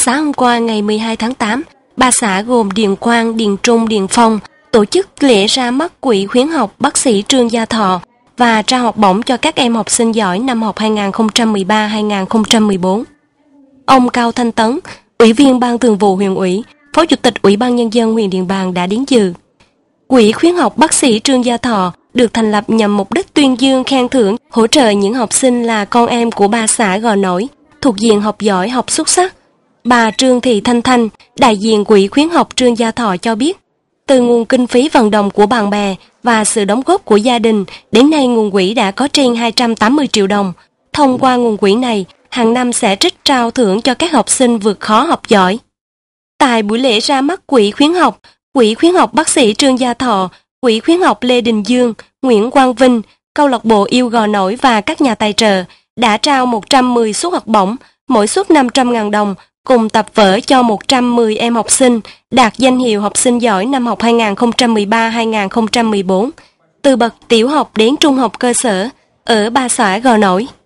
Sáng hôm qua ngày 12 tháng 8, ba xã gồm Điền Quang, Điền Trung, Điền Phong tổ chức lễ ra mắt quỹ khuyến học bác sĩ Trương Gia Thọ và trao học bổng cho các em học sinh giỏi năm học 2013-2014. Ông Cao Thanh Tấn, Ủy viên Ban Thường vụ huyện ủy, Phó Chủ tịch Ủy ban Nhân dân huyện Điện Bàn đã đến dự. Quỹ khuyến học bác sĩ Trương Gia Thọ được thành lập nhằm mục đích tuyên dương khen thưởng hỗ trợ những học sinh là con em của ba xã Gò Nổi, thuộc diện học giỏi học xuất sắc Bà Trương Thị Thanh Thanh, đại diện Quỹ khuyến học Trương Gia Thọ cho biết, từ nguồn kinh phí vận động của bạn bè và sự đóng góp của gia đình, đến nay nguồn quỹ đã có trên 280 triệu đồng. Thông qua nguồn quỹ này, hàng năm sẽ trích trao thưởng cho các học sinh vượt khó học giỏi. Tại buổi lễ ra mắt Quỹ khuyến học, Quỹ khuyến học bác sĩ Trương Gia Thọ, Quỹ khuyến học Lê Đình Dương, Nguyễn Quang Vinh, câu lạc bộ yêu gò nổi và các nhà tài trợ đã trao 110 suất học bổng, mỗi suất 500.000 đồng cùng tập vở cho 110 em học sinh đạt danh hiệu học sinh giỏi năm học 2013-2014 từ bậc tiểu học đến trung học cơ sở ở ba xã Gò Nổi.